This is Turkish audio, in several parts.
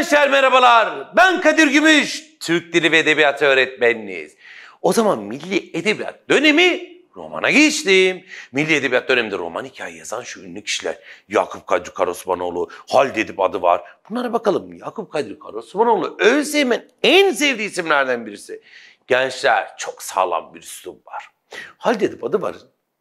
Gençler merhabalar. Ben Kadir Gümüş. Türk Dili ve Edebiyatı öğretmeniniz. O zaman Milli Edebiyat dönemi romana geçtim. Milli Edebiyat döneminde roman hikaye yazan şu ünlü kişiler. Yakup Kadri Karosmanoğlu, Halid Edip adı var. Bunlara bakalım. Yakup Kadri Karosmanoğlu Özlem'in en sevdiği isimlerden birisi. Gençler çok sağlam bir üslub var. Halid Edip adı var.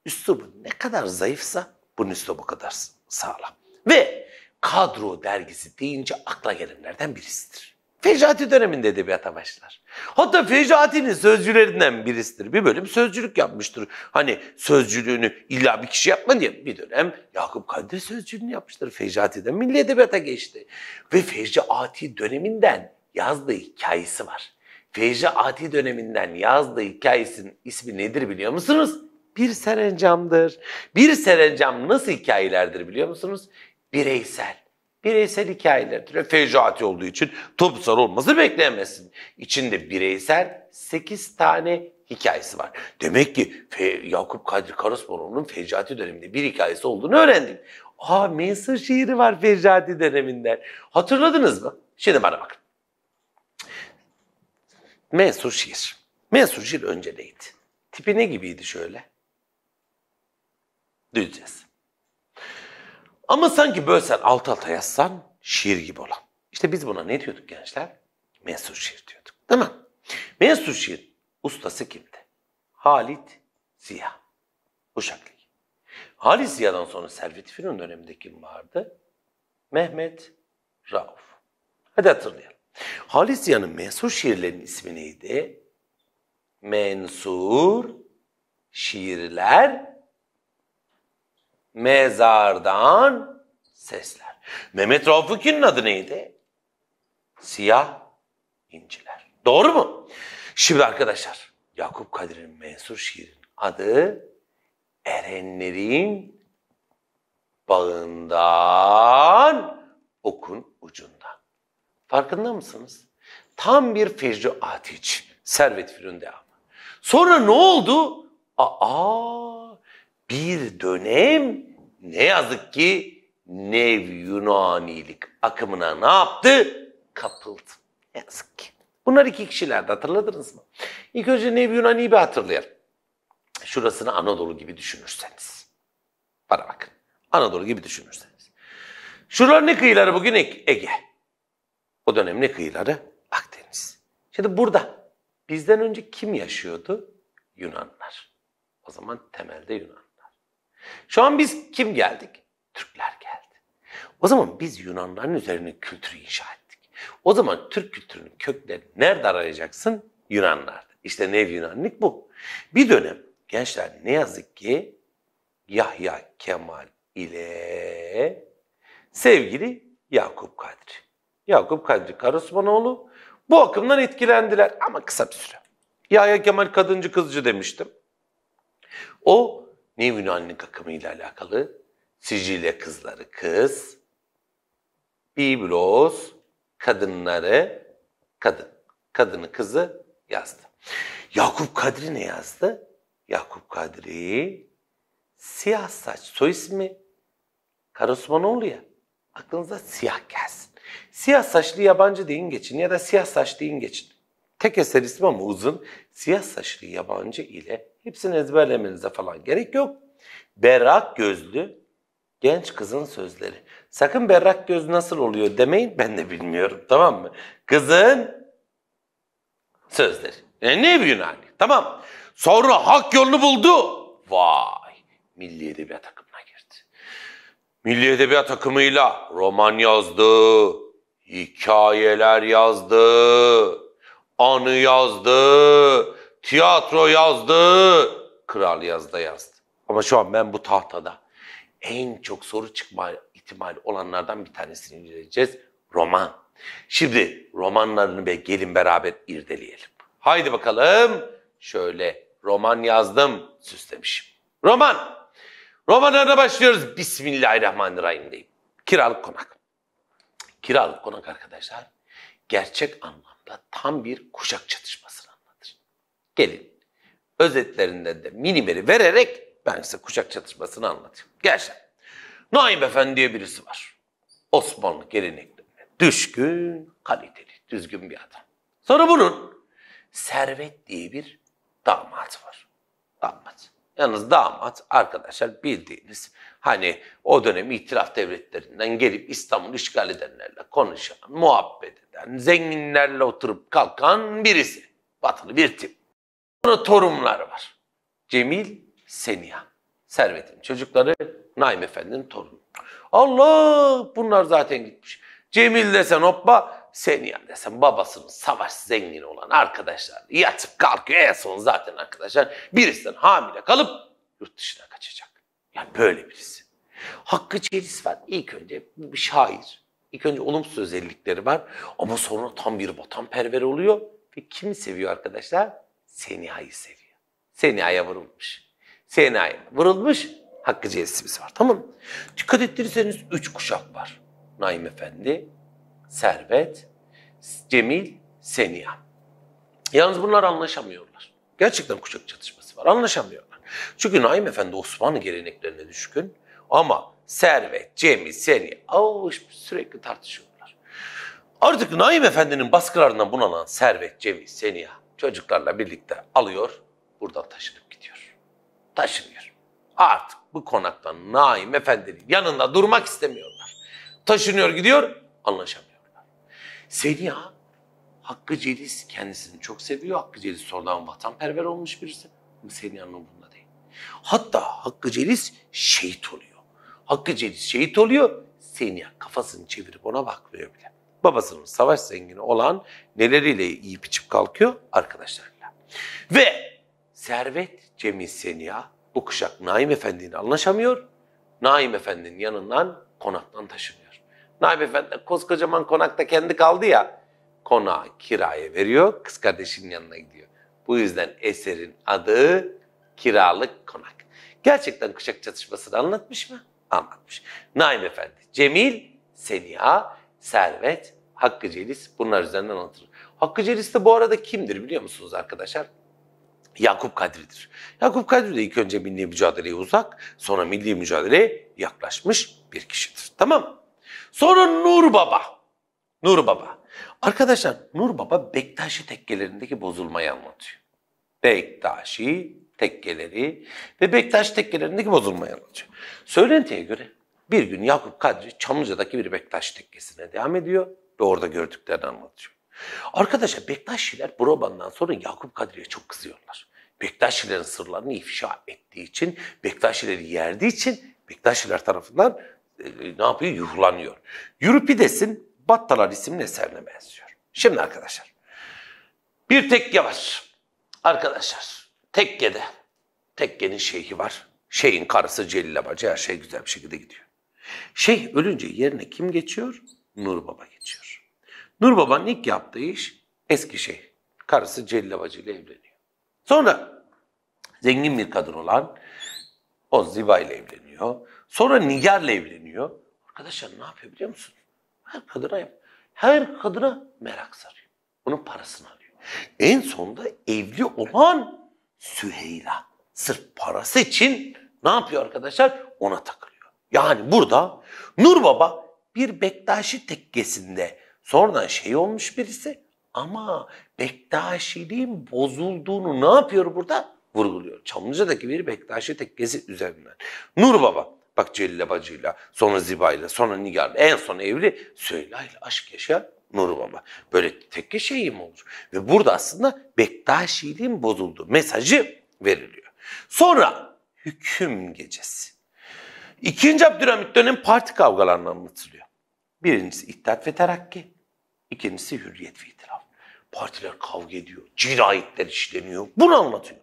Üslubu ne kadar zayıfsa bunun üslubu kadar sağlam. Ve kadro dergisi deyince akla gelenlerden birisidir. Fecati döneminde edebiyata başlar. Hatta Fecati'nin sözcülerinden birisidir. Bir bölüm sözcülük yapmıştır. Hani sözcülüğünü illa bir kişi yapma diye bir dönem Yakup Kadri sözcülüğünü yapmıştır. Fecati'den milli edebiyata geçti. Ve Fecati döneminden yazdığı hikayesi var. Fecati döneminden yazdığı hikayesinin ismi nedir biliyor musunuz? Bir serencamdır. Bir serencam nasıl hikayelerdir biliyor musunuz? bireysel. Bireysel hikayelerdir. Fecaati olduğu için top sarı olması bekleyemezsin. İçinde bireysel 8 tane hikayesi var. Demek ki Fe Yakup Kadri Karasmanoğlu'nun Fecaati döneminde bir hikayesi olduğunu öğrendim. Aa Mensur şiiri var Fecaati döneminden. Hatırladınız mı? Şimdi bana bakın. Mensur şiir. Mensur şiir önce neydi? Tipi ne gibiydi şöyle? Düzeceğiz. Ama sanki bölsen alt alta yazsan şiir gibi olan. İşte biz buna ne diyorduk gençler? Mensur şiir diyorduk değil mi? Mensur şiir ustası kimdi? Halit Ziya. Uşaklı. Halit Ziya'dan sonra Servet Fünun döneminde kim vardı? Mehmet Rauf. Hadi hatırlayalım. Halit Ziya'nın mensur şiirlerinin ismi neydi? Mensur şiirler mezardan sesler. Mehmet Rauf'un adı neydi? Siyah inciler. Doğru mu? Şimdi arkadaşlar Yakup Kadir'in mensur şiirin adı Erenlerin bağından okun ucunda. Farkında mısınız? Tam bir fecru atiç. Servet Firun devamı. Sonra ne oldu? Aa! bir dönem ne yazık ki Nev Yunanilik akımına ne yaptı? Kapıldı. Ne yazık ki. Bunlar iki kişilerdi hatırladınız mı? İlk önce Nev Yunani'yi bir hatırlayalım. Şurasını Anadolu gibi düşünürseniz. Bana bakın. Anadolu gibi düşünürseniz. Şuralar ne kıyıları bugün? Ege. O dönem ne kıyıları? Akdeniz. Şimdi burada bizden önce kim yaşıyordu? Yunanlar. O zaman temelde Yunan. Şu an biz kim geldik? Türkler geldi. O zaman biz Yunanların üzerine kültürü inşa ettik. O zaman Türk kültürünün köklerini nerede arayacaksın? Yunanlarda. İşte nev Yunanlık bu. Bir dönem gençler ne yazık ki Yahya Kemal ile sevgili Yakup Kadri. Yakup Kadri Karosmanoğlu bu akımdan etkilendiler ama kısa bir süre. Yahya Kemal kadıncı kızcı demiştim. O Nevin akımı ile alakalı Sicilya kızları kız, Biblos kadınları kadın. Kadını kızı yazdı. Yakup Kadri ne yazdı? Yakup Kadri siyah saç soy ismi Karosmanoğlu ya. Aklınıza siyah gelsin. Siyah saçlı yabancı deyin geçin ya da siyah saç deyin geçin. Tek eser ismi ama uzun. Siyah saçlı yabancı ile Hepsini ezberlemenize falan gerek yok. Berrak gözlü genç kızın sözleri. Sakın berrak göz nasıl oluyor demeyin ben de bilmiyorum tamam mı? Kızın sözleri. E ne bir yani tamam. Sonra hak yolunu buldu. Vay milli edebiyat takımına girdi. Milli edebiyat takımıyla roman yazdı, hikayeler yazdı, anı yazdı, Tiyatro yazdı, Kral Yaz'da yazdı. Ama şu an ben bu tahtada en çok soru çıkma ihtimali olanlardan bir tanesini inceleyeceğiz. Roman. Şimdi romanlarını be gelin beraber irdeleyelim. Haydi bakalım. Şöyle roman yazdım, süslemişim. Roman. Romanlarına başlıyoruz. Bismillahirrahmanirrahim deyip. Kiralık konak. Kiralık konak arkadaşlar gerçek anlamda tam bir kuşak çatışmasına Gelin özetlerinden de minimeri vererek ben size kuşak çatışmasını anlatayım. Gerçekten. Naim Efendi diye birisi var. Osmanlı geleneklerine düşkün, kaliteli, düzgün bir adam. Sonra bunun Servet diye bir damat var. Damat. Yalnız damat arkadaşlar bildiğiniz hani o dönem itiraf devletlerinden gelip İstanbul işgal edenlerle konuşan, muhabbet eden, zenginlerle oturup kalkan birisi. Batılı bir tip. Sonra torunlar var. Cemil, Seniha. Servet'in çocukları Naim Efendi'nin torunu. Allah bunlar zaten gitmiş. Cemil desen hoppa, Seniha desen babasının savaş zengini olan arkadaşlar yatıp kalkıyor. En son zaten arkadaşlar birisinden hamile kalıp yurt dışına kaçacak. Yani böyle birisi. Hakkı Çeliz var. İlk önce bir şair. İlk önce olumsuz özellikleri var ama sonra tam bir vatanperver oluyor. Ve kimi seviyor arkadaşlar? Seniha'yı seviyor. Seniha'ya vurulmuş. Seniha'ya vurulmuş. Hakkı celsimiz var. Tamam mı? Dikkat ettirirseniz üç kuşak var. Naim Efendi, Servet, Cemil, Seniha. Yalnız bunlar anlaşamıyorlar. Gerçekten kuşak çatışması var. Anlaşamıyorlar. Çünkü Naim Efendi Osmanlı geleneklerine düşkün ama Servet, Cemil, Seni avuç sürekli tartışıyorlar. Artık Naim Efendi'nin baskılarından bunalan Servet, Cemil, Seniha çocuklarla birlikte alıyor, buradan taşınıp gidiyor. Taşınıyor. Artık bu konakta Naim Efendi'nin yanında durmak istemiyorlar. Taşınıyor gidiyor, anlaşamıyorlar. Seniha, Hakkı Celis kendisini çok seviyor. Hakkı Celis sonradan vatanperver olmuş birisi. Ama Seniha'nın umurunda değil. Hatta Hakkı Celis şehit oluyor. Hakkı Celis şehit oluyor. Seniha kafasını çevirip ona bakmıyor bile babasının savaş zengini olan neleriyle iyi biçip kalkıyor? Arkadaşlarıyla. Ve servet Cemil Seniya bu kuşak Naim Efendi'yle anlaşamıyor. Naim Efendi'nin yanından konaktan taşınıyor. Naim Efendi koskocaman konakta kendi kaldı ya. Konağı kiraya veriyor, kız kardeşinin yanına gidiyor. Bu yüzden eserin adı kiralık konak. Gerçekten kuşak çatışmasını anlatmış mı? Anlatmış. Naim Efendi, Cemil, Seniha Servet, Hakkı Celis bunlar üzerinden anlatır. Hakkı Celis de bu arada kimdir biliyor musunuz arkadaşlar? Yakup Kadri'dir. Yakup Kadri de ilk önce milli mücadeleye uzak, sonra milli mücadeleye yaklaşmış bir kişidir. Tamam Sonra Nur Baba. Nur Baba. Arkadaşlar Nur Baba Bektaşi tekkelerindeki bozulmayı anlatıyor. Bektaşi tekkeleri ve Bektaş tekkelerindeki bozulmayı anlatıyor. Söylentiye göre bir gün Yakup Kadri Çamlıca'daki bir Bektaş tekkesine devam ediyor ve orada gördüklerini anlatıyor. Arkadaşlar Bektaşiler Broban'dan sonra Yakup Kadri'ye çok kızıyorlar. Bektaşilerin sırlarını ifşa ettiği için, Bektaşileri yerdiği için Bektaşiler tarafından e, ne yapıyor? Yuhlanıyor. Euripides'in Battalar isimli eserine benziyor. Şimdi arkadaşlar bir tekke var. Arkadaşlar tekkede tekkenin şeyhi var. Şeyin karısı Celil Abacı her şey güzel bir şekilde gidiyor. Şeyh ölünce yerine kim geçiyor? Nur Baba geçiyor. Nur Baba'nın ilk yaptığı iş eski şeyh. Karısı Celil ile evleniyor. Sonra zengin bir kadın olan o Ziba ile evleniyor. Sonra Nigar ile evleniyor. Arkadaşlar ne yapıyor biliyor musun? Her kadına her kadına merak sarıyor. Onun parasını alıyor. En sonunda evli olan Süheyla. Sırf parası için ne yapıyor arkadaşlar? Ona takılıyor. Yani burada Nur Baba bir Bektaşi tekkesinde sonradan şey olmuş birisi ama Bektaşiliğin bozulduğunu ne yapıyor burada? Vurguluyor. Çamlıca'daki bir Bektaşi tekkesi üzerinden. Nur Baba bak Celile Bacı'yla, sonra Ziba'yla, sonra Nigar'la, en son evli Süheyla'yla aşk yaşa Nur Baba. Böyle tekke şeyi mi olur? Ve burada aslında Bektaşiliğin bozulduğu mesajı veriliyor. Sonra hüküm gecesi. İkinci Abdülhamit dönemi parti kavgalarını anlatılıyor. Birincisi İttihat ve Terakki, ikincisi Hürriyet ve İtilaf. Partiler kavga ediyor, cinayetler işleniyor. Bunu anlatıyor.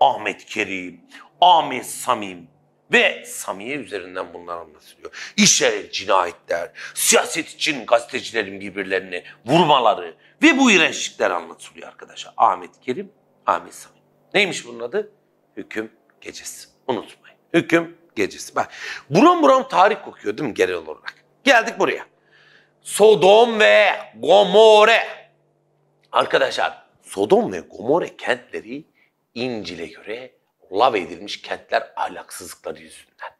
Ahmet Kerim, Ahmet Samim ve Samiye üzerinden bunlar anlatılıyor. İşe cinayetler, siyaset için gazetecilerin birbirlerini vurmaları ve bu iğrençlikler anlatılıyor arkadaşlar. Ahmet Kerim, Ahmet Samim. Neymiş bunun adı? Hüküm gecesi. Unutmayın. Hüküm gecesi. Bak buram buram tarih kokuyor değil mi genel olarak? Geldik buraya. Sodom ve Gomorre. Arkadaşlar Sodom ve Gomorre kentleri İncil'e göre lav edilmiş kentler ahlaksızlıkları yüzünden.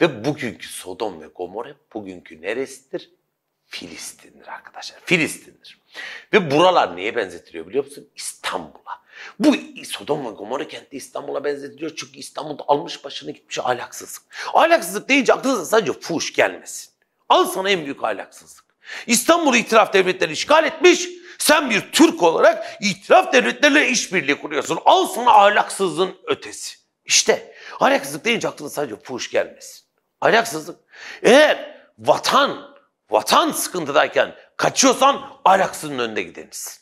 Ve bugünkü Sodom ve Gomorre bugünkü neresidir? Filistin'dir arkadaşlar. Filistin'dir. Ve buralar neye benzetiliyor biliyor musun? İstanbul'a. Bu Sodom ve Gomorra kenti İstanbul'a benzetiliyor çünkü İstanbul almış başını gitmiş ahlaksızlık. Ahlaksızlık deyince aklınıza sadece fuş gelmesin. Al sana en büyük ahlaksızlık. İstanbul'u itiraf devletleri işgal etmiş. Sen bir Türk olarak itiraf devletlerle işbirliği kuruyorsun. Al sana ahlaksızlığın ötesi. İşte ahlaksızlık deyince aklına sadece fuhuş gelmesin. Ahlaksızlık. Eğer vatan, vatan sıkıntıdayken kaçıyorsan ahlaksızlığın önünde gideniz.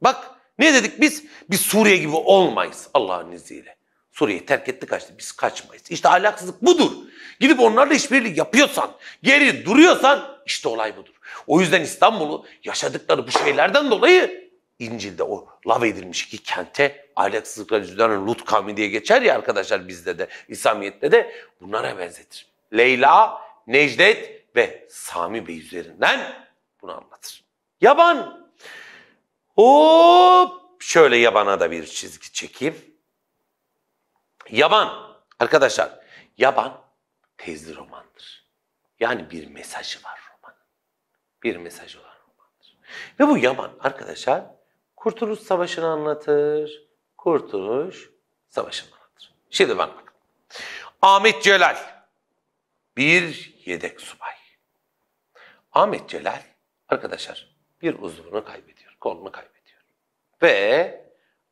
Bak ne dedik biz? Biz Suriye gibi olmayız Allah'ın izniyle. Suriye'yi terk etti kaçtı. Biz kaçmayız. İşte ahlaksızlık budur. Gidip onlarla işbirliği yapıyorsan, geri duruyorsan işte olay budur. O yüzden İstanbul'u yaşadıkları bu şeylerden dolayı İncil'de o lav edilmiş iki kente ahlaksızlıklar yüzünden Lut kavmi diye geçer ya arkadaşlar bizde de İslamiyet'te de bunlara benzetir. Leyla, Necdet ve Sami Bey üzerinden bunu anlatır. Yaban Hop şöyle yabana da bir çizgi çekeyim. Yaban arkadaşlar yaban tezli romandır. Yani bir mesajı var romanın. Bir mesajı olan romandır. Ve bu yaban arkadaşlar Kurtuluş Savaşı'nı anlatır. Kurtuluş Savaşı'nı anlatır. Şimdi ben bakın. Ahmet Celal bir yedek subay. Ahmet Celal arkadaşlar bir uzvunu kaybetti kolunu kaybediyor. Ve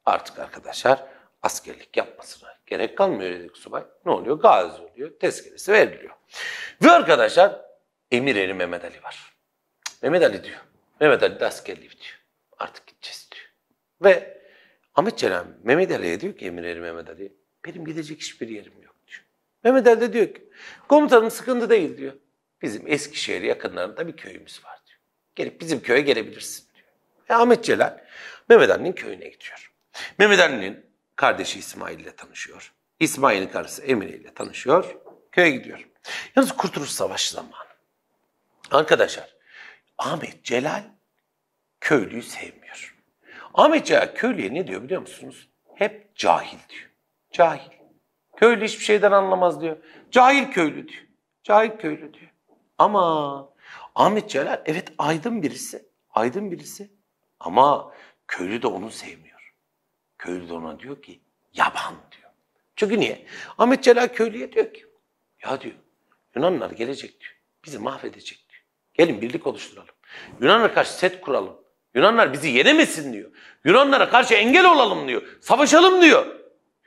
artık arkadaşlar askerlik yapmasına gerek kalmıyor dedik subay. Ne oluyor? Gazi oluyor, tezkeresi veriliyor. Ve arkadaşlar emir eli Mehmet Ali var. Mehmet Ali diyor. Mehmet Ali de askerliği diyor. Artık gideceğiz diyor. Ve Ahmet Çelebi Mehmet Ali'ye diyor ki emir eli Mehmet Ali benim gidecek hiçbir yerim yok diyor. Mehmet Ali de diyor ki komutanım sıkıntı değil diyor. Bizim Eskişehir yakınlarında bir köyümüz var diyor. Gelip bizim köye gelebilirsin. E, Ahmet Celal Mehmet Ali'nin köyüne gidiyor. Mehmet Ali'nin kardeşi İsmail ile tanışıyor. İsmail'in karısı Emine ile tanışıyor. Köye gidiyor. Yalnız Kurtuluş Savaşı zamanı. Arkadaşlar Ahmet Celal köylüyü sevmiyor. Ahmet Celal köylüye ne diyor biliyor musunuz? Hep cahil diyor. Cahil. Köylü hiçbir şeyden anlamaz diyor. Cahil köylü diyor. Cahil köylü diyor. Ama Ahmet Celal evet aydın birisi. Aydın birisi. Ama köylü de onu sevmiyor. Köylü de ona diyor ki yaban diyor. Çünkü niye? Ahmet Celal köylüye diyor ki ya diyor Yunanlar gelecek diyor. Bizi mahvedecek diyor. Gelin birlik oluşturalım. Yunanlar karşı set kuralım. Yunanlar bizi yenemesin diyor. Yunanlara karşı engel olalım diyor. Savaşalım diyor.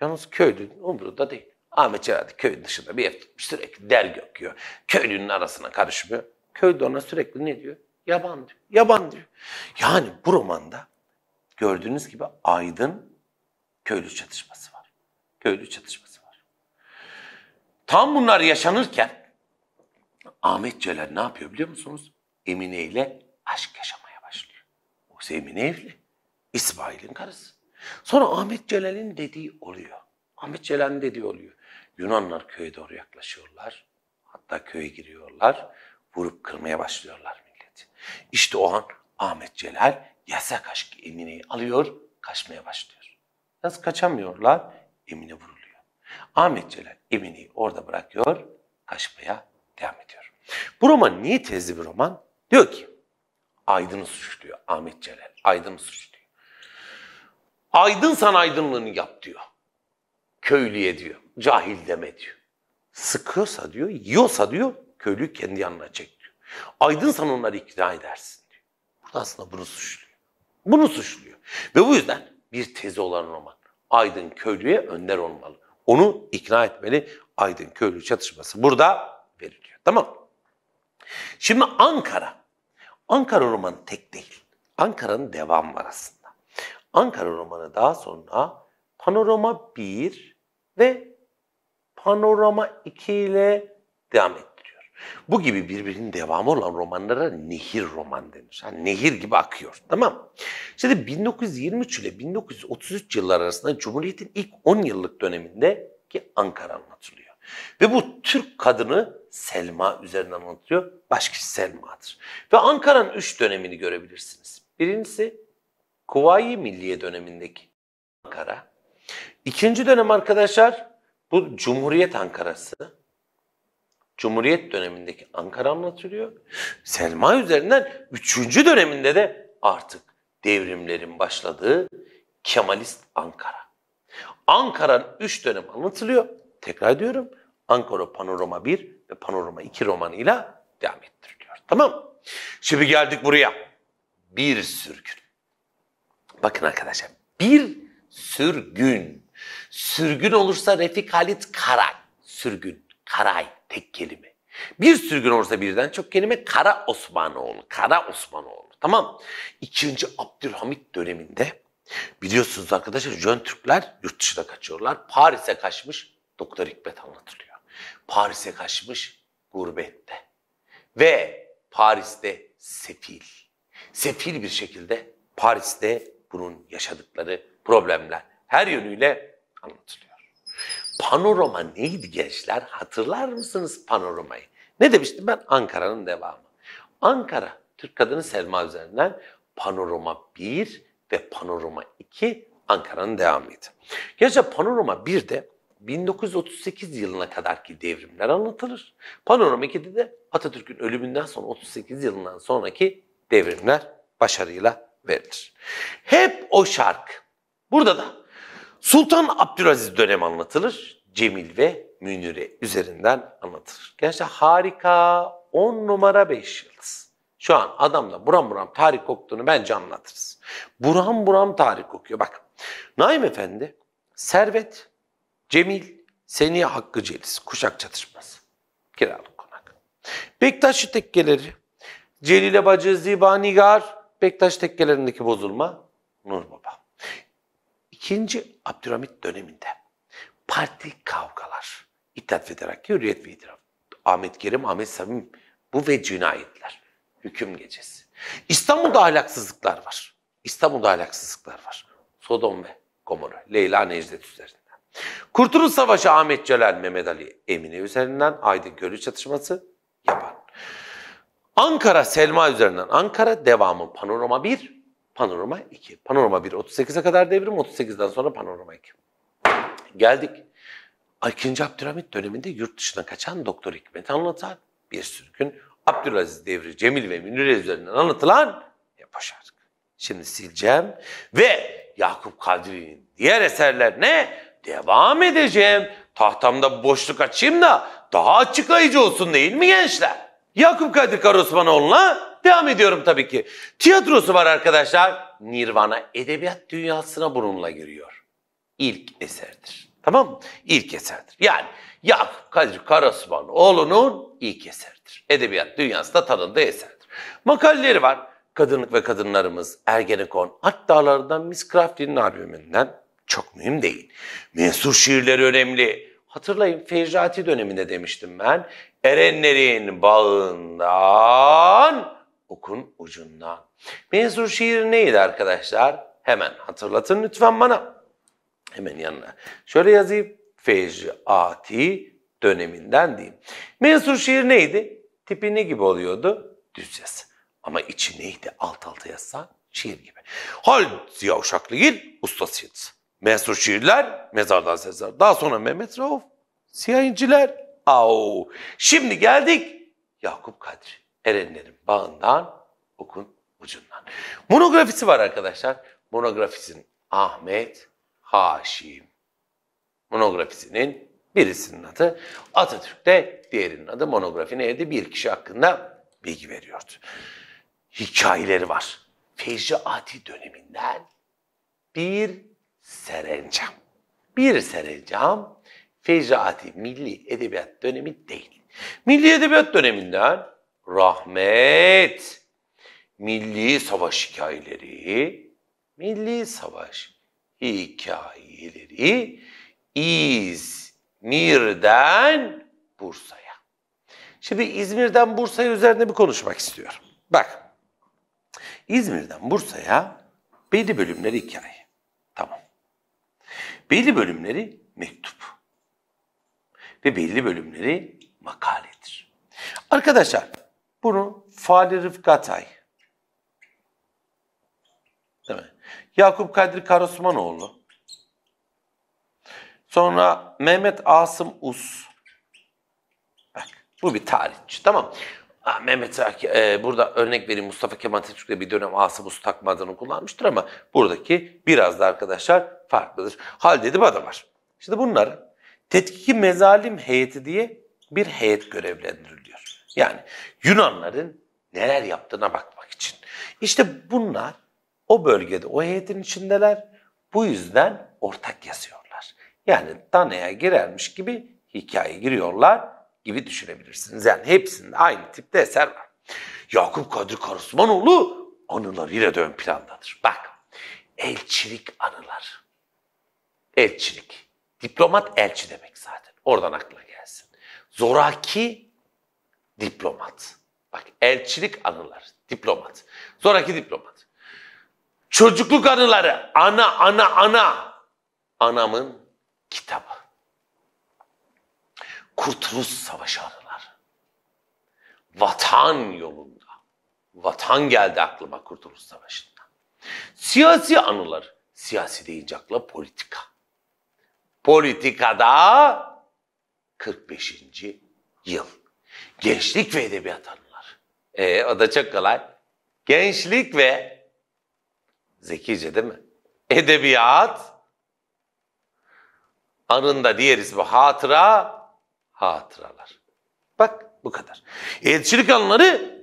Yalnız köylü umru da değil. Ahmet Celal köyün dışında bir ev tutmuş sürekli dergi okuyor. Köylünün arasına karışmıyor. Köylü ona sürekli ne diyor? Yaban diyor. Yaban diyor. Yani bu romanda gördüğünüz gibi aydın köylü çatışması var. Köylü çatışması var. Tam bunlar yaşanırken Ahmet Celal ne yapıyor biliyor musunuz? Emine ile aşk yaşamaya başlıyor. O Emine evli. İsmail'in karısı. Sonra Ahmet Celal'in dediği oluyor. Ahmet Celal'in dediği oluyor. Yunanlar köye doğru yaklaşıyorlar. Hatta köye giriyorlar. Vurup kırmaya başlıyorlar. Ahmet. İşte o an Ahmet Celal yasak aşkı Emine'yi alıyor, kaçmaya başlıyor. Nasıl kaçamıyorlar? Emine vuruluyor. Ahmet Celal Emine'yi orada bırakıyor, kaçmaya devam ediyor. Bu roman niye tezli bir roman? Diyor ki, Aydın'ı suçluyor Ahmet Celal, Aydın'ı suçluyor. Aydın sen aydınlığını yap diyor. Köylüye diyor, cahil deme diyor. Sıkıyorsa diyor, yiyorsa diyor, köylüyü kendi yanına çek Aydınsan onları ikna edersin diyor. Burada aslında bunu suçluyor. Bunu suçluyor. Ve bu yüzden bir tezi olan roman. Aydın köylüye önder olmalı. Onu ikna etmeli. Aydın köylü çatışması burada veriliyor. Tamam. Şimdi Ankara. Ankara romanı tek değil. Ankara'nın devam var aslında. Ankara romanı daha sonra Panorama 1 ve Panorama 2 ile devam etti. Bu gibi birbirinin devamı olan romanlara nehir roman denir. Yani nehir gibi akıyor. Tamam. Şimdi 1923 ile 1933 yıllar arasında Cumhuriyet'in ilk 10 yıllık dönemindeki Ankara anlatılıyor. Ve bu Türk kadını Selma üzerinden anlatılıyor. Başkası Selma'dır. Ve Ankara'nın 3 dönemini görebilirsiniz. Birincisi Kuvayi Milliye dönemindeki Ankara. İkinci dönem arkadaşlar bu Cumhuriyet Ankara'sı. Cumhuriyet dönemindeki Ankara anlatılıyor. Selma üzerinden 3. döneminde de artık devrimlerin başladığı Kemalist Ankara. Ankara'nın 3 dönem anlatılıyor. Tekrar diyorum Ankara Panorama 1 ve Panorama 2 romanıyla devam ettiriliyor. Tamam Şimdi geldik buraya. Bir sürgün. Bakın arkadaşlar bir sürgün. Sürgün olursa Refik Halit Karay. Sürgün, Karay. Tek kelime. Bir sürgün olursa birden çok kelime Kara Osmanoğlu. Kara Osmanoğlu. Tamam. İkinci Abdülhamit döneminde biliyorsunuz arkadaşlar Jön Türkler yurt dışına kaçıyorlar. Paris'e kaçmış Doktor Hikmet anlatılıyor. Paris'e kaçmış gurbette. Ve Paris'te sefil. Sefil bir şekilde Paris'te bunun yaşadıkları problemler her yönüyle anlatılıyor. Panorama neydi gençler? Hatırlar mısınız panoramayı? Ne demiştim ben? Ankara'nın devamı. Ankara, Türk kadını Selma üzerinden panorama 1 ve panorama 2 Ankara'nın devamıydı. Gençler panorama 1'de 1938 yılına kadarki devrimler anlatılır. Panorama 2'de de Atatürk'ün ölümünden sonra 38 yılından sonraki devrimler başarıyla verilir. Hep o şarkı. Burada da Sultan Abdülaziz dönem anlatılır. Cemil ve Münire üzerinden anlatılır. Gençler harika 10 numara 5 yıldız. Şu an adamla buram buram tarih koktuğunu bence anlatırız. Buram buram tarih kokuyor. Bak Naim Efendi, Servet, Cemil, Seni Hakkı Celis, Kuşak Çatışması, kiralık konak. Bektaşlı tekkeleri, Celile Bacı, Ziba Nigar, Bektaş tekkelerindeki bozulma, Nur Baba. İkinci Abdülhamit döneminde parti kavgalar, İttihat ve Terakki, Hürriyet ve İtiraf, Ahmet Kerim, Ahmet Samim bu ve cinayetler, hüküm gecesi. İstanbul'da ahlaksızlıklar var. İstanbul'da ahlaksızlıklar var. Sodom ve Gomorra, Leyla Necdet üzerinden. Kurtuluş Savaşı Ahmet Celal, Mehmet Ali Emine üzerinden, Aydın Gölü çatışması yapan. Ankara Selma üzerinden, Ankara devamı panorama 1, Panorama 2. Panorama 1 38'e kadar devrim, 38'den sonra panorama 2. Geldik. İkinci Abdülhamit döneminde yurt dışına kaçan Doktor Hikmet anlatan bir sürgün. Abdülaziz devri Cemil ve Münir üzerinden anlatılan başardık. Şimdi sileceğim ve Yakup Kadri'nin diğer eserlerine devam edeceğim. Tahtamda boşluk açayım da daha açıklayıcı olsun değil mi gençler? Yakup Kadir Karaosmanoğlu'na devam ediyorum tabii ki. Tiyatrosu var arkadaşlar. Nirvana edebiyat dünyasına bununla giriyor. İlk eserdir. Tamam mı? İlk eserdir. Yani Yakup Kadir Karaosmanoğlu'nun ilk eserdir. Edebiyat dünyasında tanındığı eserdir. Makaleleri var. Kadınlık ve Kadınlarımız, Ergenekon, hattalarından Miss Crafty'nin albümünden çok mühim değil. Mensur şiirleri önemli. Hatırlayın Fecrati döneminde demiştim ben. Erenlerin bağından, okun ucundan. Mezur şiir neydi arkadaşlar? Hemen hatırlatın lütfen bana. Hemen yanına. Şöyle yazayım. Fecati döneminden diyeyim. Mensur şiir neydi? Tipi ne gibi oluyordu? Düz yazı. Ama içi neydi? Alt alta yazsan şiir gibi. Hal Ziya Uşaklıgil ustasıydı. Mensur şiirler mezardan sezar. Daha sonra Mehmet Rauf, siyah inciler, Au. Şimdi geldik Yakup Kadri. Erenlerin bağından, okun ucundan. Monografisi var arkadaşlar. Monografisinin Ahmet Haşim. Monografisinin birisinin adı Atatürk'te, diğerinin adı monografi neydi? Bir kişi hakkında bilgi veriyordu. Hikayeleri var. Fecri Adi döneminden bir serencam. Bir serencam fecaati milli edebiyat dönemi değil. Milli edebiyat döneminden rahmet, milli savaş hikayeleri, milli savaş hikayeleri İzmir'den Bursa'ya. Şimdi İzmir'den Bursa'ya üzerinde bir konuşmak istiyorum. Bak, İzmir'den Bursa'ya belli bölümleri hikaye. Tamam. Belli bölümleri mektup ve belli bölümleri makaledir. Arkadaşlar bunu Fahri Rıfkı değil mi? Yakup Kadri Karasumanoğlu, sonra Mehmet Asım Us, Bak, bu bir tarihçi tamam Ha, Mehmet e, burada örnek vereyim Mustafa Kemal Atatürk de bir dönem Asım Usta takmadığını kullanmıştır ama buradaki biraz da arkadaşlar farklıdır. Haldedip Ada var. Şimdi bunlar tetkiki mezalim heyeti diye bir heyet görevlendiriliyor. Yani Yunanların neler yaptığına bakmak için. İşte bunlar o bölgede o heyetin içindeler. Bu yüzden ortak yazıyorlar. Yani Dana'ya girermiş gibi hikaye giriyorlar gibi düşünebilirsiniz. Yani hepsinde aynı tipte eser var. Yakup Kadri Karasmanoğlu anılar yine de ön plandadır. Bak elçilik anılar. Elçilik. Diplomat elçi demek zaten. Oradan akla gelsin. Zoraki diplomat. Bak elçilik anıları, Diplomat. Zoraki diplomat. Çocukluk anıları. Ana, ana, ana. Anamın kitabı. Kurtuluş Savaşı anıları. Vatan yolunda. Vatan geldi aklıma Kurtuluş Savaşı'nda. Siyasi anılar. Siyasi deyince akla politika politikada 45. yıl. Gençlik ve edebiyat hanımlar. E, o da çok kolay. Gençlik ve zekice değil mi? Edebiyat anında diğer bu. hatıra hatıralar. Bak bu kadar. Elçilik anları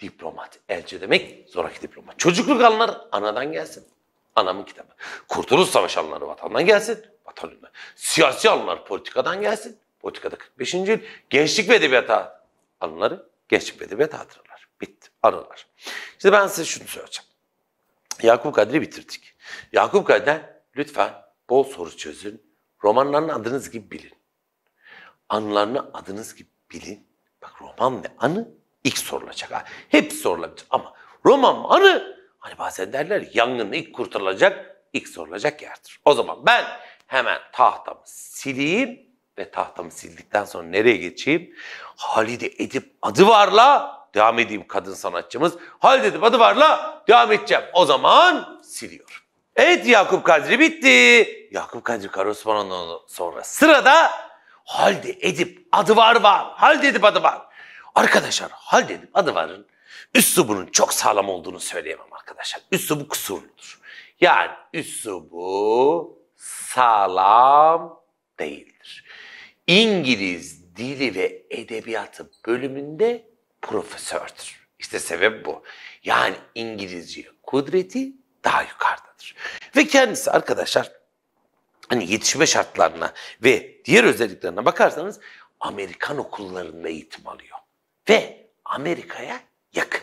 diplomat. Elçi demek zoraki diplomat. Çocukluk anları anadan gelsin. Anamın kitabı. Kurtuluş savaş anları vatandan gelsin vatan Siyasi anılar politikadan gelsin. Politikada 45. yıl. Gençlik ve edebiyata anıları gençlik ve edebiyat hatırlar. Bitti. Anılar. Şimdi ben size şunu söyleyeceğim. Yakup Kadri bitirdik. Yakup Kadri'den lütfen bol soru çözün. Romanlarını adınız gibi bilin. Anılarını adınız gibi bilin. Bak roman ve anı ilk sorulacak. Ha. Hep sorulabilir ama roman anı hani bazen derler yangın ilk kurtarılacak, ilk sorulacak yerdir. O zaman ben hemen tahtamı sileyim ve tahtamı sildikten sonra nereye geçeyim? Halide Edip Adıvarla devam edeyim kadın sanatçımız. Halide Edip Adıvarla devam edeceğim. O zaman siliyor. Evet Yakup Kadri bitti. Yakup Kadri Karaosmanoğlu'ndan sonra sırada Halide Edip Adıvar var Halide Edip Adıvar. Arkadaşlar Halide Edip Adıvar'ın üslubunun çok sağlam olduğunu söyleyemem arkadaşlar. Üslubu kusurludur. Yani üslubu sağlam değildir. İngiliz dili ve edebiyatı bölümünde profesördür. İşte sebep bu. Yani İngilizce kudreti daha yukarıdadır. Ve kendisi arkadaşlar hani yetişme şartlarına ve diğer özelliklerine bakarsanız Amerikan okullarında eğitim alıyor. Ve Amerika'ya yakın.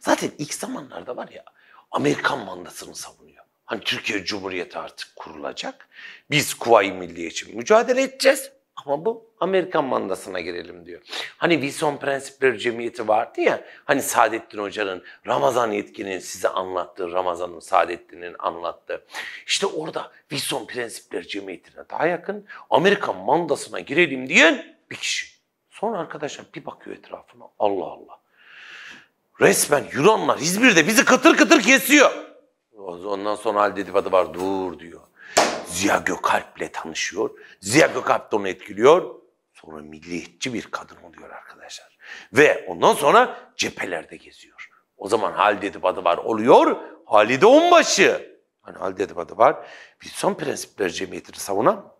Zaten ilk zamanlarda var ya Amerikan mandasını savunuyor. Hani Türkiye Cumhuriyeti artık kurulacak. Biz Kuvayi Milliye için mücadele edeceğiz ama bu Amerikan mandasına girelim diyor. Hani Wilson Prensipleri Cemiyeti vardı ya, hani Saadettin Hoca'nın Ramazan yetkinin size anlattığı, Ramazan'ın Saadettin'in anlattığı. İşte orada Wilson Prensipleri Cemiyeti'ne daha yakın Amerikan mandasına girelim diyen bir kişi. Sonra arkadaşlar bir bakıyor etrafına, Allah Allah. Resmen Yunanlar İzmir'de bizi kıtır kıtır kesiyor. Ondan sonra Ali Dedifat'ı var dur diyor. Ziya Gökalp ile tanışıyor. Ziya Gökalp de onu etkiliyor. Sonra milliyetçi bir kadın oluyor arkadaşlar. Ve ondan sonra cephelerde geziyor. O zaman Halide Edip var oluyor. Halide Onbaşı. Hani Halide Edip var. Bir son prensipler cemiyetini savunan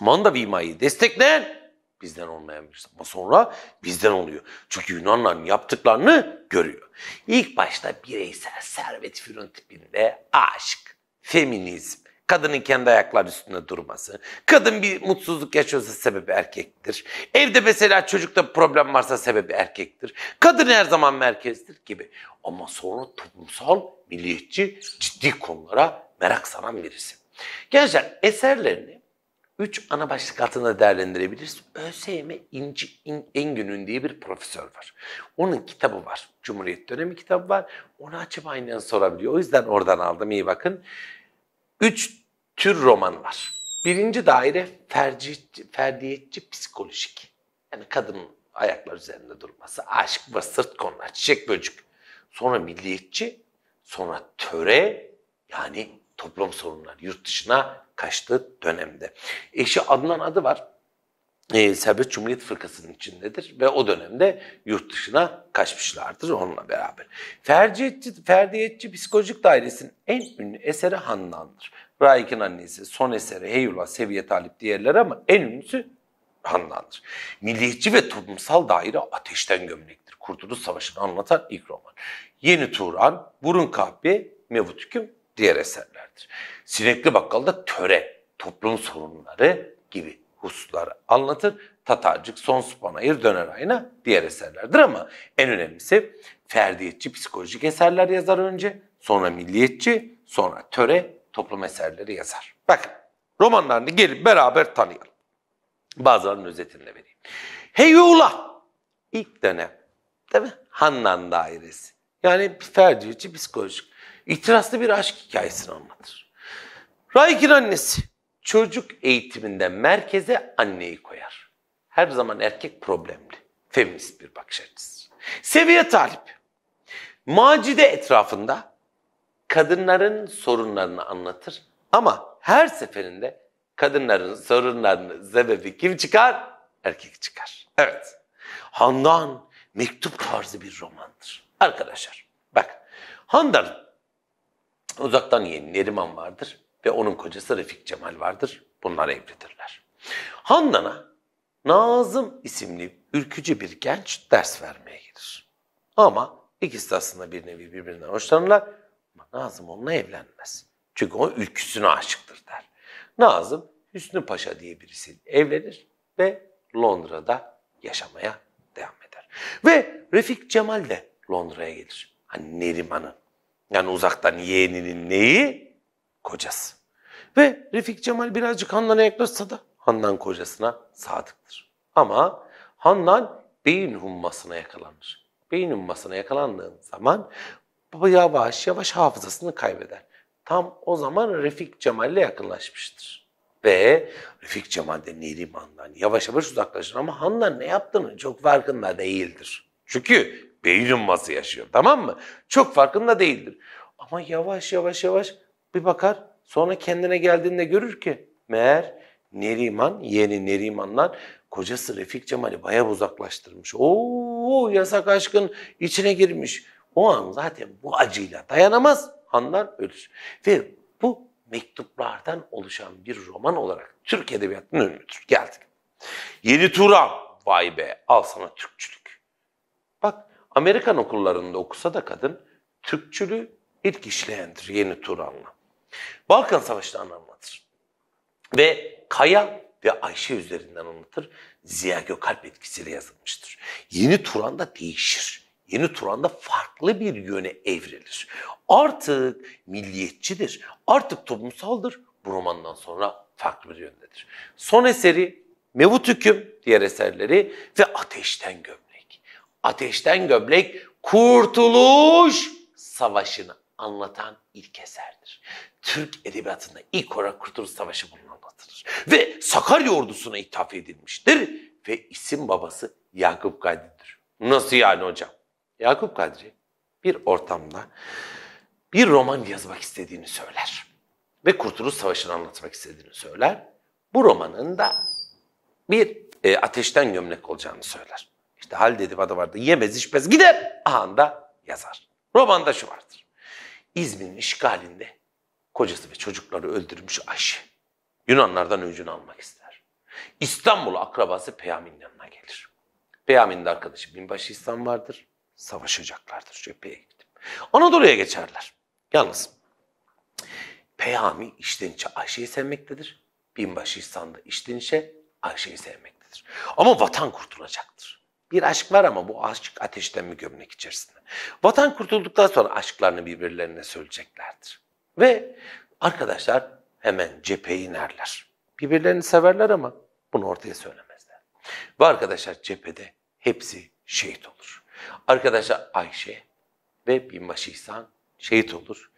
Mandavimayı destekleyen bizden olmayan birisi. Ama sonra bizden oluyor. Çünkü Yunanların yaptıklarını görüyor. İlk başta bireysel servet fırın tipinde aşk, feminizm, kadının kendi ayakları üstünde durması, kadın bir mutsuzluk yaşıyorsa sebebi erkektir. Evde mesela çocukta problem varsa sebebi erkektir. Kadın her zaman merkezdir gibi. Ama sonra toplumsal, milliyetçi, ciddi konulara merak saran birisi. Gençler eserlerini üç ana başlık altında değerlendirebiliriz. ÖSYM İnci, İn, diye bir profesör var. Onun kitabı var. Cumhuriyet dönemi kitabı var. Onu açıp aynen sorabiliyor. O yüzden oradan aldım. İyi bakın. Üç tür roman var. Birinci daire ferci, ferdiyetçi psikolojik. Yani kadının ayaklar üzerinde durması, aşk ve sırt konular, çiçek böcük. Sonra milliyetçi, sonra töre yani toplum sorunları yurt dışına kaçtığı dönemde. Eşi Adnan adı var. E, Serbest Cumhuriyet Fırkası'nın içindedir ve o dönemde yurt dışına kaçmışlardır onunla beraber. Ferdiyetçi, Ferdiyetçi Psikolojik Dairesi'nin en ünlü eseri Hannan'dır. Raik'in annesi, son eseri Heyula, Seviye Talip diğerleri ama en ünlüsü Hannan'dır. Milliyetçi ve toplumsal daire ateşten gömlektir. Kurtuluş Savaşı'nı anlatan ilk roman. Yeni Turan, Burun Kahpe, Mevut Hüküm diğer eserlerdir. Sinekli Bakkal'da töre, toplum sorunları gibi hususları anlatır. Tatarcık, Son Spanayır, Döner Ayna diğer eserlerdir ama en önemlisi ferdiyetçi psikolojik eserler yazar önce, sonra milliyetçi, sonra töre, toplum eserleri yazar. Bakın romanlarını gelip beraber tanıyalım. Bazılarının özetini de vereyim. Heyula ilk dönem değil mi? Hannan dairesi. Yani ferdiyetçi psikolojik İhtiraslı bir aşk hikayesini anlatır. Raik'in annesi çocuk eğitiminde merkeze anneyi koyar. Her zaman erkek problemli. Feminist bir bakış açısı. Seviye talip. Macide etrafında kadınların sorunlarını anlatır ama her seferinde kadınların sorunlarını sebebi kim çıkar? Erkek çıkar. Evet. Handan mektup tarzı bir romandır. Arkadaşlar bak Handan uzaktan yeğeni Neriman vardır ve onun kocası Refik Cemal vardır. Bunlar evlidirler. Handan'a Nazım isimli ürkücü bir genç ders vermeye gelir. Ama ikisi de aslında bir nevi birbirinden hoşlanırlar. Ama Nazım onunla evlenmez. Çünkü o ülküsüne aşıktır der. Nazım Hüsnü Paşa diye birisiyle evlenir ve Londra'da yaşamaya devam eder. Ve Refik Cemal de Londra'ya gelir. Hani Neriman'ın yani uzaktan yeğeninin neyi? Kocası. Ve Refik Cemal birazcık Handan'a yaklaşsa da Handan kocasına sadıktır. Ama Handan beyin hummasına yakalanır. Beyin hummasına yakalandığın zaman baba yavaş yavaş hafızasını kaybeder. Tam o zaman Refik Cemal'le yakınlaşmıştır. Ve Refik Cemal Cemal'de Neriman'dan yavaş yavaş uzaklaşır ama Handan ne yaptığının çok farkında değildir. Çünkü beyin yumması yaşıyor tamam mı? Çok farkında değildir. Ama yavaş yavaş yavaş bir bakar sonra kendine geldiğinde görür ki meğer Neriman yeni Neriman'dan kocası Refik Cemal'i bayağı uzaklaştırmış. Oo yasak aşkın içine girmiş. O an zaten bu acıyla dayanamaz hanlar ölür. Ve bu mektuplardan oluşan bir roman olarak Türk Edebiyatı'nın ünlüdür. Geldik. Yeni Turan. Vay be al sana Türkçülük. Amerikan okullarında okusa da kadın Türkçülü ilk işleyendir yeni Turan'la. Balkan Savaşları'nı anlatır. Ve Kaya ve Ayşe üzerinden anlatır. Ziya Gökalp etkisiyle yazılmıştır. Yeni Turan'da değişir. Yeni Turan'da farklı bir yöne evrilir. Artık milliyetçidir. Artık toplumsaldır. Bu romandan sonra farklı bir yöndedir. Son eseri Mevut Hüküm diğer eserleri ve Ateşten Gömle ateşten gömlek kurtuluş savaşını anlatan ilk eserdir. Türk edebiyatında ilk olarak Kurtuluş Savaşı bunun anlatılır. Ve Sakarya ordusuna ithaf edilmiştir ve isim babası Yakup Kadri'dir. Nasıl yani hocam? Yakup Kadri bir ortamda bir roman yazmak istediğini söyler. Ve Kurtuluş Savaşı'nı anlatmak istediğini söyler. Bu romanın da bir e, ateşten gömlek olacağını söyler. İşte Hal dedi, bir vardı. Yemez içmez gider. Ahanda yazar. Romanda şu vardır. İzmir'in işgalinde kocası ve çocukları öldürmüş Ayşe. Yunanlardan öcünü almak ister. İstanbul'a akrabası Peyami'nin yanına gelir. Peyami'nin de arkadaşı binbaşı İslam vardır. Savaşacaklardır cepheye gidip. Anadolu'ya geçerler. Yalnız Peyami içten içe Ayşe'yi sevmektedir. Binbaşı İslam da içten içe Ayşe'yi sevmektedir. Ama vatan kurtulacaktır. Bir aşk var ama bu aşk ateşten mi gömlek içerisinde. Vatan kurtulduktan sonra aşklarını birbirlerine söyleyeceklerdir. Ve arkadaşlar hemen cepheyi inerler. Birbirlerini severler ama bunu ortaya söylemezler. Ve arkadaşlar cephede hepsi şehit olur. Arkadaşlar Ayşe ve Binbaşı İhsan şehit olur.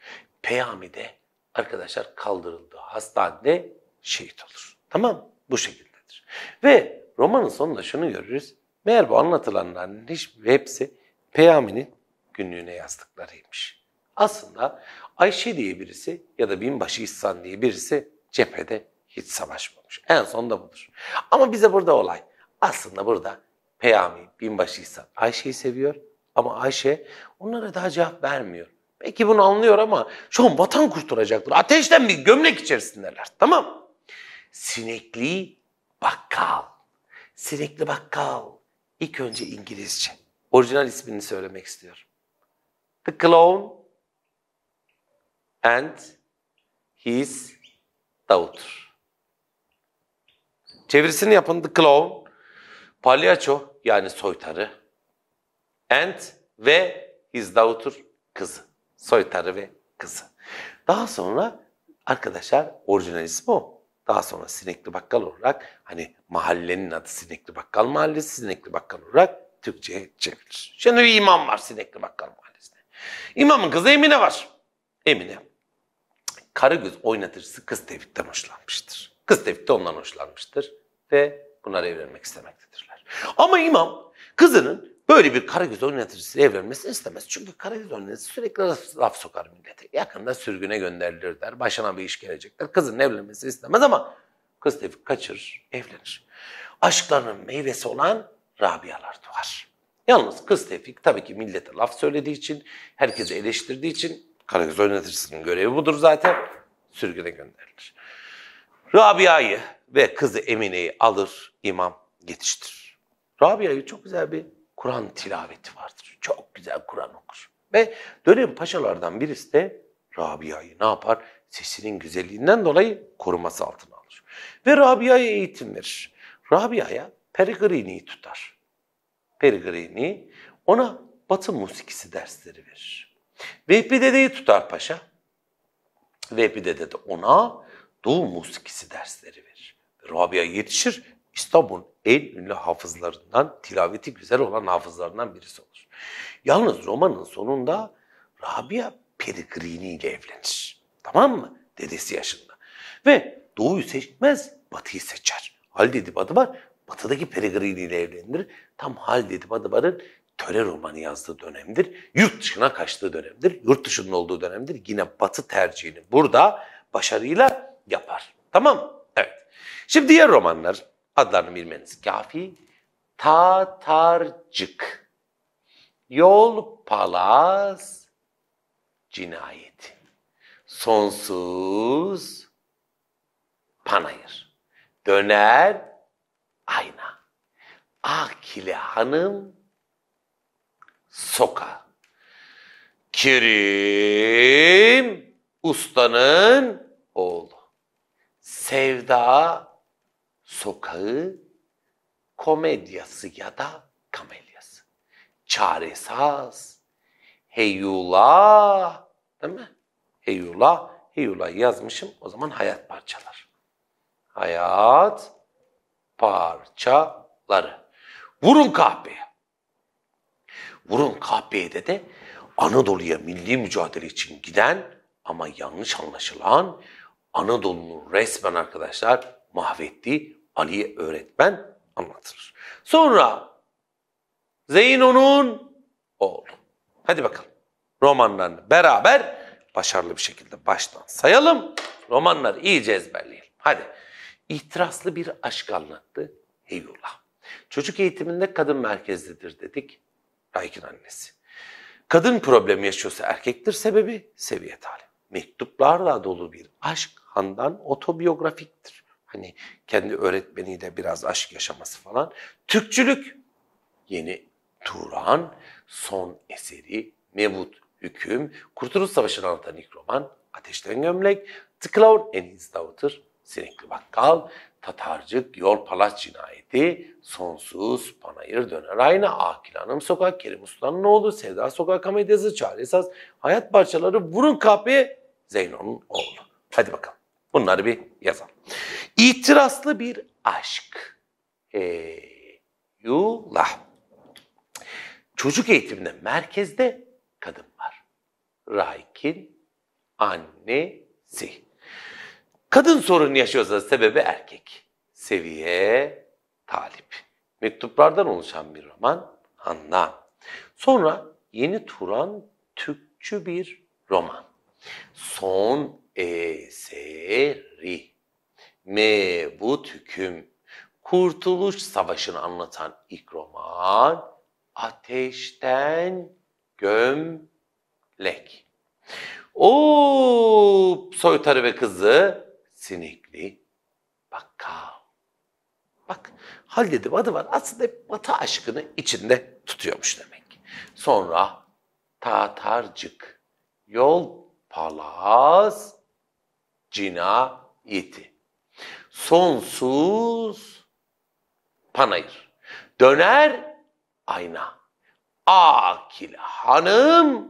Peyami de arkadaşlar kaldırıldığı hastanede şehit olur. Tamam Bu şekildedir. Ve romanın sonunda şunu görürüz. Meğer bu anlatılanların hiç, hepsi Peyami'nin günlüğüne yazdıklarıymış. Aslında Ayşe diye birisi ya da binbaşı İhsan diye birisi cephede hiç savaşmamış. En son da budur. Ama bize burada olay. Aslında burada Peyami, binbaşı İhsan Ayşe'yi seviyor ama Ayşe onlara daha cevap vermiyor. Belki bunu anlıyor ama şu an vatan kurtulacaklar. Ateşten bir gömlek içerisindeler. Tamam. Sinekli bakkal. Sinekli bakkal. İlk önce İngilizce. Orijinal ismini söylemek istiyorum. The Clown and His Daughter. Çevirisini yapın. The Clown, palyaço yani soytarı and ve his daughter kızı. Soytarı ve kızı. Daha sonra arkadaşlar orijinal ismi o. Daha sonra Sinekli Bakkal olarak hani mahallenin adı Sinekli Bakkal Mahallesi, Sinekli Bakkal olarak Türkçe'ye çevrilir. Şimdi bir imam var Sinekli Bakkal Mahallesi'nde. İmamın kızı Emine var. Emine. Karagöz oynatıcısı Kız Tevfik'ten hoşlanmıştır. Kız Tevfik de ondan hoşlanmıştır ve bunlar evlenmek istemektedirler. Ama imam kızının Böyle bir Karagöz oynatıcısıyla evlenmesini istemez. Çünkü Karagöz oynatıcısı sürekli laf, laf sokar millete. Yakında sürgüne gönderilir der. Başına bir iş gelecekler. Kızın evlenmesini istemez ama kız tevfik kaçır, evlenir. Aşklarının meyvesi olan Rabialar doğar. Yalnız kız tevfik tabii ki millete laf söylediği için, herkesi eleştirdiği için Karagöz oynatıcısının görevi budur zaten. Sürgüne gönderilir. Rabia'yı ve kızı Emine'yi alır imam yetiştirir. Rabia'yı çok güzel bir Kur'an tilaveti vardır. Çok güzel Kur'an okur. Ve dönem paşalardan birisi de Rabia'yı ne yapar? Sesinin güzelliğinden dolayı koruması altına alır. Ve Rabia'ya eğitim verir. Rabia'ya Peregrini'yi tutar. Peregrini ona batı musikisi dersleri verir. Vehbi dedeyi tutar paşa. Vehbi dede de ona doğu musikisi dersleri verir. Rabia yetişir İstanbul'un en ünlü hafızlarından, tilaveti güzel olan hafızlarından birisi olur. Yalnız romanın sonunda Rabia Perigrini ile evlenir. Tamam mı? Dedesi yaşında. Ve doğuyu seçmez, batıyı seçer. Halid adı var, batıdaki Perigrini ile evlenir. Tam Halid Edip Adıvar'ın töre romanı yazdığı dönemdir. Yurt dışına kaçtığı dönemdir. Yurt dışının olduğu dönemdir. Yine batı tercihini burada başarıyla yapar. Tamam mı? Evet. Şimdi diğer romanlar adlarını bilmeniz kafi. Tatarcık. Yol Palas cinayeti. Sonsuz panayır. Döner ayna. Akile hanım soka. Kerim ustanın oğlu. Sevda sokağı komedyası ya da kamelyası. Çaresaz, heyula, değil mi? Heyula, heyula yazmışım o zaman hayat parçalar. Hayat parçaları. Vurun kahpeye. Vurun kahpeye de Anadolu'ya milli mücadele için giden ama yanlış anlaşılan Anadolu'nun resmen arkadaşlar mahvettiği Ali'ye öğretmen anlatır. Sonra Zeyno'nun oğlu. Hadi bakalım romanlarını beraber başarılı bir şekilde baştan sayalım. Romanları iyice ezberleyelim. Hadi. İhtiraslı bir aşk anlattı Heyula. Çocuk eğitiminde kadın merkezlidir dedik. Raykin annesi. Kadın problemi yaşıyorsa erkektir sebebi seviye talim. Mektuplarla dolu bir aşk Handan otobiyografiktir. Hani kendi öğretmeniyle biraz aşk yaşaması falan. Türkçülük yeni Turan son eseri Mevut Hüküm, Kurtuluş Savaşı'nı anlatan ilk roman, Ateşten Gömlek, The Clown and His Daughter, Sinekli Bakkal, Tatarcık, Yol Palaç Cinayeti, Sonsuz, Panayır Döner Ayna, Akil Hanım Sokak, Kerim Usta'nın oğlu, Sevda Sokak Komedyası, Çare Esas, Hayat Parçaları, Burun Kahpe, Zeyno'nun oğlu. Hadi bakalım bunları bir yazalım. İtirazlı bir aşk. Eyvallah. Çocuk eğitiminde merkezde kadın var. Raik'in annesi. Kadın sorun yaşıyorsa sebebi erkek. Seviye talip. Mektuplardan oluşan bir roman Hanna. Sonra Yeni Turan Türkçü bir roman. Son eseri mevut hüküm, kurtuluş savaşını anlatan ilk roman Ateşten Gömlek. O soytarı ve kızı sinikli bakkal. Bak Halide adı var. Aslında hep batı aşkını içinde tutuyormuş demek. Sonra Tatarcık, Yol Palas, Cinayeti sonsuz panayır. Döner ayna. Akil hanım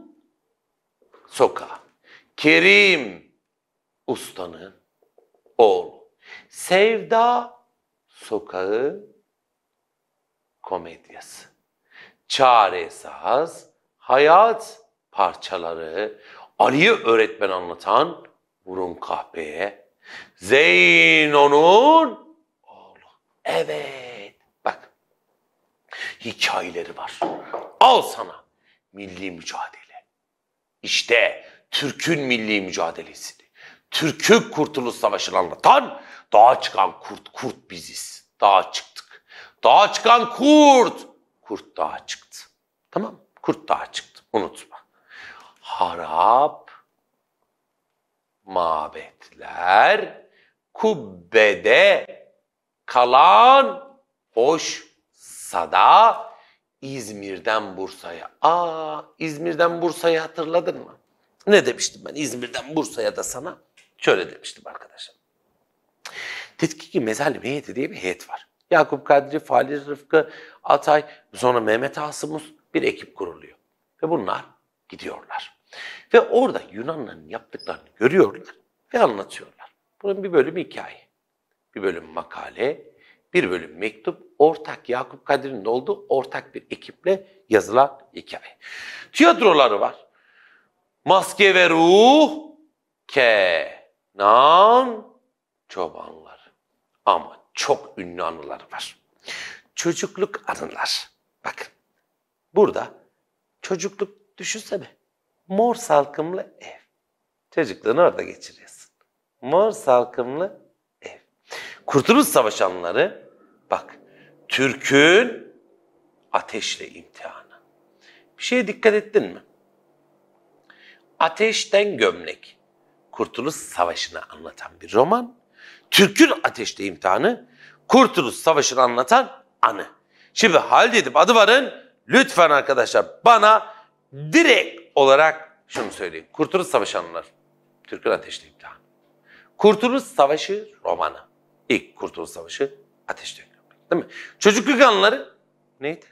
soka, Kerim ustanın oğlu. Sevda sokağı komedyası. Çaresiz hayat parçaları Ali'yi öğretmen anlatan Vurun Kahpe'ye Zeynon'un oğlu. Evet. Bak. Hikayeleri var. Al sana milli mücadele. İşte Türk'ün milli mücadelesini. Türk'ün Kurtuluş Savaşı'nı anlatan dağa çıkan kurt, kurt biziz. Dağa çıktık. Dağa çıkan kurt. Kurt dağa çıktı. Tamam Kurt dağa çıktı. Unutma. Harap mabetler kubbede kalan hoş, sada, İzmir'den Bursa'ya. Aa İzmir'den Bursa'yı hatırladın mı? Ne demiştim ben İzmir'den Bursa'ya da sana? Şöyle demiştim arkadaşım. Dedik ki mezarlık heyeti diye bir heyet var. Yakup Kadri, Fahri Rıfkı, Atay, sonra Mehmet Asımuz bir ekip kuruluyor. Ve bunlar gidiyorlar. Ve orada Yunanların yaptıklarını görüyorlar ve anlatıyorlar. Bunun bir bölüm hikaye, bir bölüm makale, bir bölüm mektup, ortak Yakup Kadri'nin olduğu ortak bir ekiple yazılan hikaye. Tiyatroları var. Maske ve ruh, Kenan çobanları. Ama çok ünlü anılar var. Çocukluk anılar. Bakın burada çocukluk düşünsene. Mor salkımlı ev. Çocukluğunu orada geçiriyorsun mor salkımlı ev. Kurtuluş Savaşanları bak Türk'ün ateşle imtihanı. Bir şeye dikkat ettin mi? Ateşten Gömlek. Kurtuluş Savaşı'nı anlatan bir roman. Türk'ün ateşte imtihanı. Kurtuluş Savaşı'nı anlatan anı. Şimdi hal adı varın. lütfen arkadaşlar bana direkt olarak şunu söyleyin. Kurtuluş Savaşı anılar. Türk'ün ateşli imtihanı. Kurtuluş Savaşı romanı. İlk Kurtuluş Savaşı ateş dökülmek. Değil mi? Çocukluk anları neydi?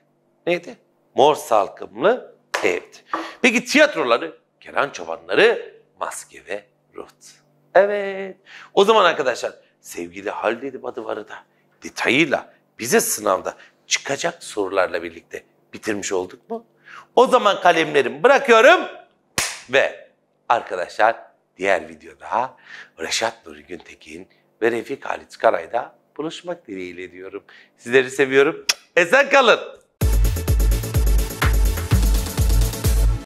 Neydi? Mor Salkımlı Evdi. Peki tiyatroları? Kenan Çobanları, Maske ve Ruht. Evet. O zaman arkadaşlar sevgili Halide Badıvarı da detayıyla bize sınavda çıkacak sorularla birlikte bitirmiş olduk mu? O zaman kalemlerimi bırakıyorum ve arkadaşlar diğer videoda Reşat Nuri Güntekin ve Refik Halit Karay'da buluşmak dileğiyle diyorum. Sizleri seviyorum. Esen kalın.